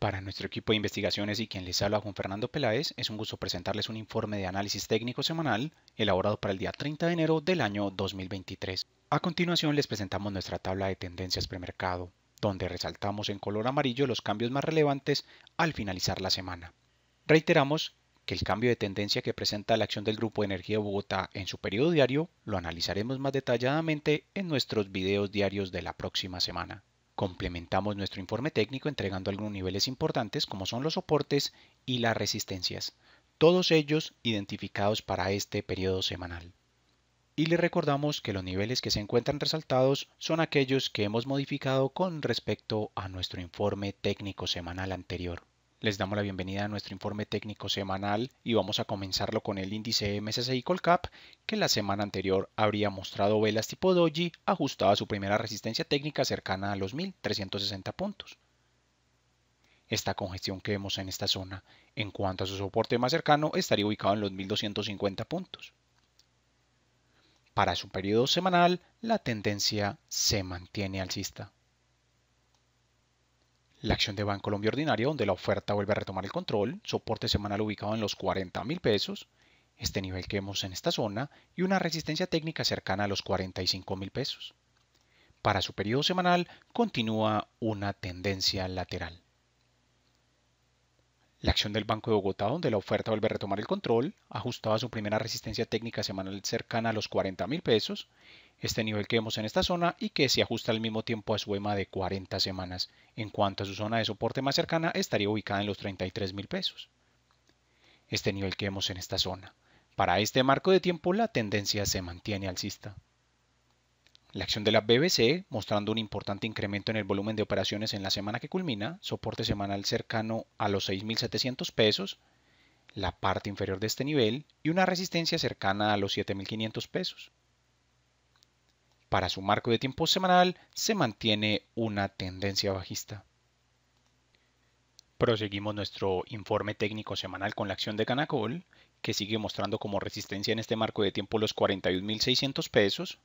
Para nuestro equipo de investigaciones y quien les habla Juan Fernando Peláez, es un gusto presentarles un informe de análisis técnico semanal elaborado para el día 30 de enero del año 2023. A continuación les presentamos nuestra tabla de tendencias premercado, donde resaltamos en color amarillo los cambios más relevantes al finalizar la semana. Reiteramos que el cambio de tendencia que presenta la acción del Grupo de Energía de Bogotá en su periodo diario lo analizaremos más detalladamente en nuestros videos diarios de la próxima semana. Complementamos nuestro informe técnico entregando algunos niveles importantes como son los soportes y las resistencias, todos ellos identificados para este periodo semanal. Y le recordamos que los niveles que se encuentran resaltados son aquellos que hemos modificado con respecto a nuestro informe técnico semanal anterior. Les damos la bienvenida a nuestro informe técnico semanal y vamos a comenzarlo con el índice MSCI Colcap que la semana anterior habría mostrado velas tipo doji ajustada a su primera resistencia técnica cercana a los 1360 puntos. Esta congestión que vemos en esta zona, en cuanto a su soporte más cercano, estaría ubicado en los 1250 puntos. Para su periodo semanal, la tendencia se mantiene alcista. La acción de Banco Colombia Ordinaria, donde la oferta vuelve a retomar el control, soporte semanal ubicado en los 40 mil pesos, este nivel que vemos en esta zona y una resistencia técnica cercana a los 45 mil pesos. Para su periodo semanal continúa una tendencia lateral. La acción del Banco de Bogotá, donde la oferta vuelve a retomar el control, a su primera resistencia técnica semanal cercana a los 40 mil pesos este nivel que vemos en esta zona y que se ajusta al mismo tiempo a su EMA de 40 semanas. En cuanto a su zona de soporte más cercana, estaría ubicada en los 33 mil pesos. Este nivel que vemos en esta zona. Para este marco de tiempo, la tendencia se mantiene alcista. La acción de la BBC, mostrando un importante incremento en el volumen de operaciones en la semana que culmina, soporte semanal cercano a los 6.700 pesos, la parte inferior de este nivel y una resistencia cercana a los 7.500 pesos. Para su marco de tiempo semanal se mantiene una tendencia bajista. Proseguimos nuestro informe técnico semanal con la acción de Canacol, que sigue mostrando como resistencia en este marco de tiempo los 41.600 pesos.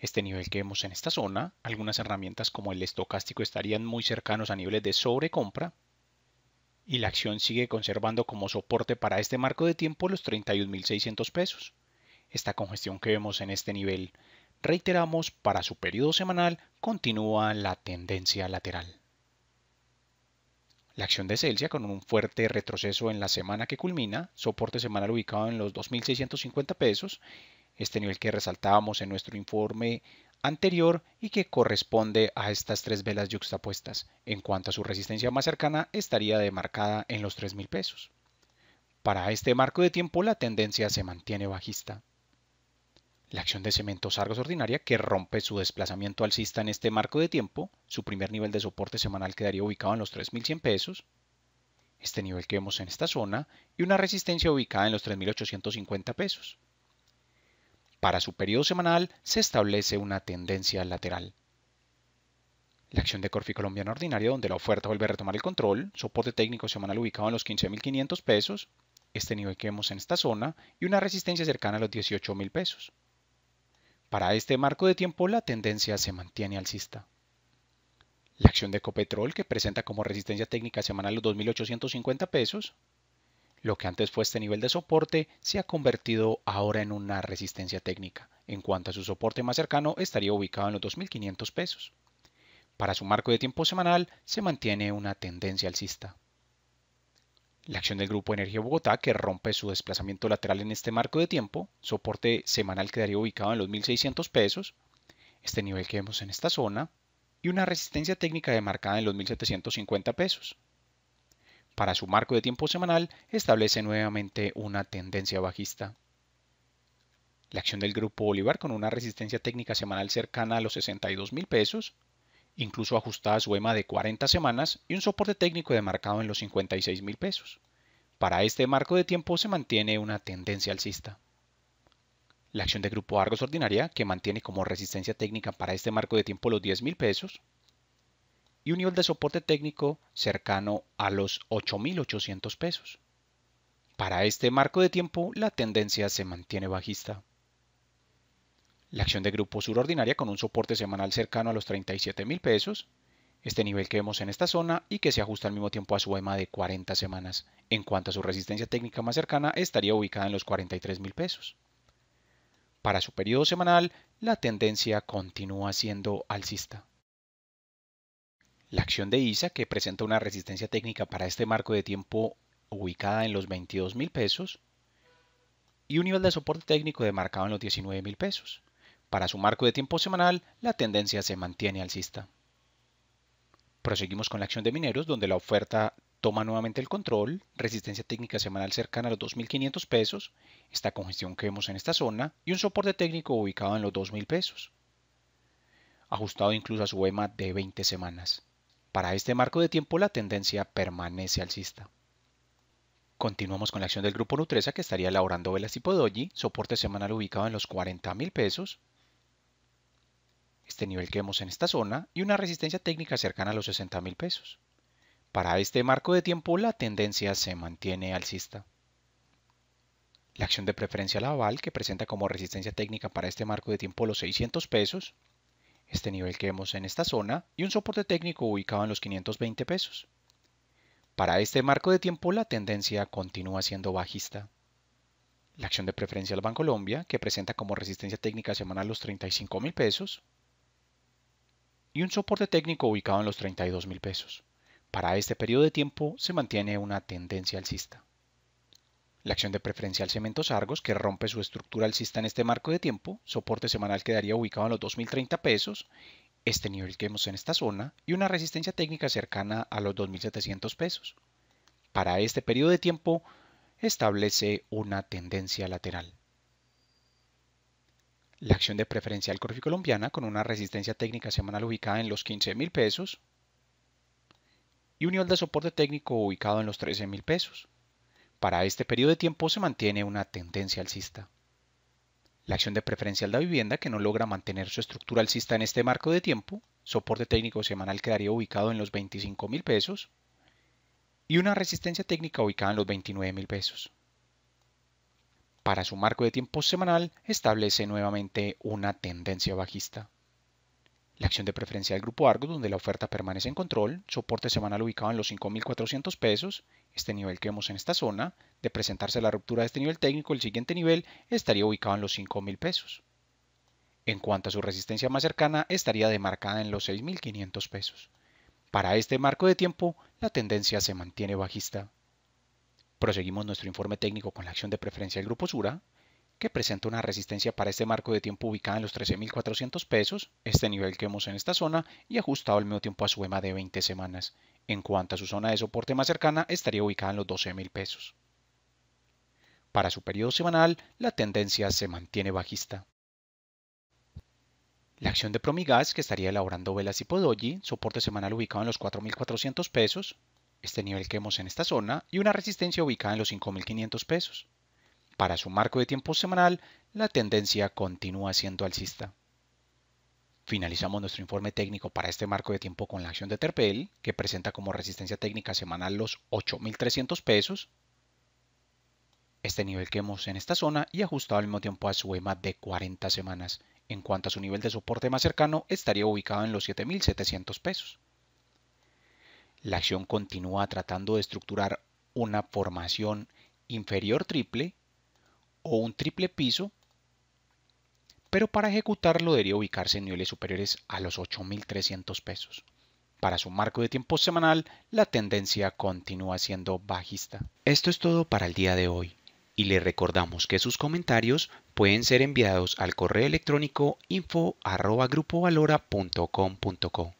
Este nivel que vemos en esta zona, algunas herramientas como el estocástico estarían muy cercanos a niveles de sobrecompra. Y la acción sigue conservando como soporte para este marco de tiempo los 31.600 pesos. Esta congestión que vemos en este nivel Reiteramos, para su periodo semanal continúa la tendencia lateral. La acción de Celsius con un fuerte retroceso en la semana que culmina, soporte semanal ubicado en los 2.650 pesos, este nivel que resaltábamos en nuestro informe anterior y que corresponde a estas tres velas yuxtapuestas. En cuanto a su resistencia más cercana, estaría demarcada en los 3.000 pesos. Para este marco de tiempo, la tendencia se mantiene bajista la acción de cementos Argos ordinaria que rompe su desplazamiento alcista en este marco de tiempo, su primer nivel de soporte semanal quedaría ubicado en los 3.100 pesos, este nivel que vemos en esta zona, y una resistencia ubicada en los 3.850 pesos. Para su periodo semanal se establece una tendencia lateral. La acción de Corfi Colombiana Ordinaria, donde la oferta vuelve a retomar el control, soporte técnico semanal ubicado en los 15.500 pesos, este nivel que vemos en esta zona, y una resistencia cercana a los 18.000 pesos. Para este marco de tiempo la tendencia se mantiene alcista. La acción de Copetrol que presenta como resistencia técnica semanal los 2.850 pesos, lo que antes fue este nivel de soporte, se ha convertido ahora en una resistencia técnica. En cuanto a su soporte más cercano, estaría ubicado en los 2.500 pesos. Para su marco de tiempo semanal, se mantiene una tendencia alcista. La acción del Grupo Energía Bogotá, que rompe su desplazamiento lateral en este marco de tiempo, soporte semanal quedaría ubicado en los 1.600 pesos, este nivel que vemos en esta zona, y una resistencia técnica demarcada en los 1.750 pesos. Para su marco de tiempo semanal establece nuevamente una tendencia bajista. La acción del Grupo Bolívar con una resistencia técnica semanal cercana a los 62,000 pesos incluso ajustada a su EMA de 40 semanas y un soporte técnico demarcado en los 56 mil pesos. Para este marco de tiempo se mantiene una tendencia alcista. La acción de grupo Argos ordinaria, que mantiene como resistencia técnica para este marco de tiempo los 10 mil pesos, y un nivel de soporte técnico cercano a los 8.800 pesos. Para este marco de tiempo, la tendencia se mantiene bajista. La acción de grupo Ordinaria con un soporte semanal cercano a los 37 mil pesos, este nivel que vemos en esta zona y que se ajusta al mismo tiempo a su EMA de 40 semanas. En cuanto a su resistencia técnica más cercana, estaría ubicada en los 43 mil pesos. Para su periodo semanal, la tendencia continúa siendo alcista. La acción de ISA, que presenta una resistencia técnica para este marco de tiempo ubicada en los 22 mil pesos, y un nivel de soporte técnico demarcado en los 19 mil pesos. Para su marco de tiempo semanal, la tendencia se mantiene alcista. Proseguimos con la acción de mineros, donde la oferta toma nuevamente el control, resistencia técnica semanal cercana a los 2.500 pesos, esta congestión que vemos en esta zona y un soporte técnico ubicado en los 2.000 pesos, ajustado incluso a su EMA de 20 semanas. Para este marco de tiempo la tendencia permanece alcista. Continuamos con la acción del grupo Nutresa que estaría elaborando velas tipo Doji, soporte semanal ubicado en los 40,000 pesos, este nivel que vemos en esta zona, y una resistencia técnica cercana a los 60 pesos. Para este marco de tiempo la tendencia se mantiene alcista. La acción de preferencia la aval que presenta como resistencia técnica para este marco de tiempo los 600 pesos, este nivel que vemos en esta zona, y un soporte técnico ubicado en los 520 pesos. Para este marco de tiempo la tendencia continúa siendo bajista. La acción de preferencia al Colombia, que presenta como resistencia técnica semanal los 35 mil pesos, y un soporte técnico ubicado en los 32 mil pesos. Para este periodo de tiempo se mantiene una tendencia alcista. La acción de preferencial Cementos Argos, que rompe su estructura alcista en este marco de tiempo, soporte semanal quedaría ubicado en los 2.030 pesos, este nivel que vemos en esta zona, y una resistencia técnica cercana a los 2.700 pesos. Para este periodo de tiempo, establece una tendencia lateral la acción de preferencial Colombiana con una resistencia técnica semanal ubicada en los $15,000 mil pesos y un nivel de soporte técnico ubicado en los $13,000. pesos. Para este periodo de tiempo se mantiene una tendencia alcista. La acción de preferencial de vivienda que no logra mantener su estructura alcista en este marco de tiempo, soporte técnico semanal quedaría ubicado en los $25,000 mil pesos y una resistencia técnica ubicada en los $29,000. mil pesos para su marco de tiempo semanal establece nuevamente una tendencia bajista. La acción de preferencia del grupo Argo, donde la oferta permanece en control, soporte semanal ubicado en los 5.400 pesos, este nivel que vemos en esta zona, de presentarse la ruptura de este nivel técnico, el siguiente nivel estaría ubicado en los 5.000 pesos. En cuanto a su resistencia más cercana, estaría demarcada en los 6.500 pesos. Para este marco de tiempo, la tendencia se mantiene bajista. Proseguimos nuestro informe técnico con la acción de preferencia del grupo Sura, que presenta una resistencia para este marco de tiempo ubicada en los 13.400 pesos, este nivel que hemos en esta zona, y ajustado al mismo tiempo a su EMA de 20 semanas. En cuanto a su zona de soporte más cercana, estaría ubicada en los 12.000 pesos. Para su periodo semanal, la tendencia se mantiene bajista. La acción de Promigas, que estaría elaborando velas y Podoji, soporte semanal ubicado en los 4.400 pesos, este nivel que vemos en esta zona, y una resistencia ubicada en los 5.500 pesos. Para su marco de tiempo semanal, la tendencia continúa siendo alcista. Finalizamos nuestro informe técnico para este marco de tiempo con la acción de Terpel, que presenta como resistencia técnica semanal los 8.300 pesos, este nivel que vemos en esta zona y ajustado al mismo tiempo a su EMA de 40 semanas. En cuanto a su nivel de soporte más cercano, estaría ubicado en los 7.700 pesos. La acción continúa tratando de estructurar una formación inferior triple o un triple piso, pero para ejecutarlo debería ubicarse en niveles superiores a los 8.300 pesos. Para su marco de tiempo semanal, la tendencia continúa siendo bajista. Esto es todo para el día de hoy y le recordamos que sus comentarios pueden ser enviados al correo electrónico info.grupovalora.com.co.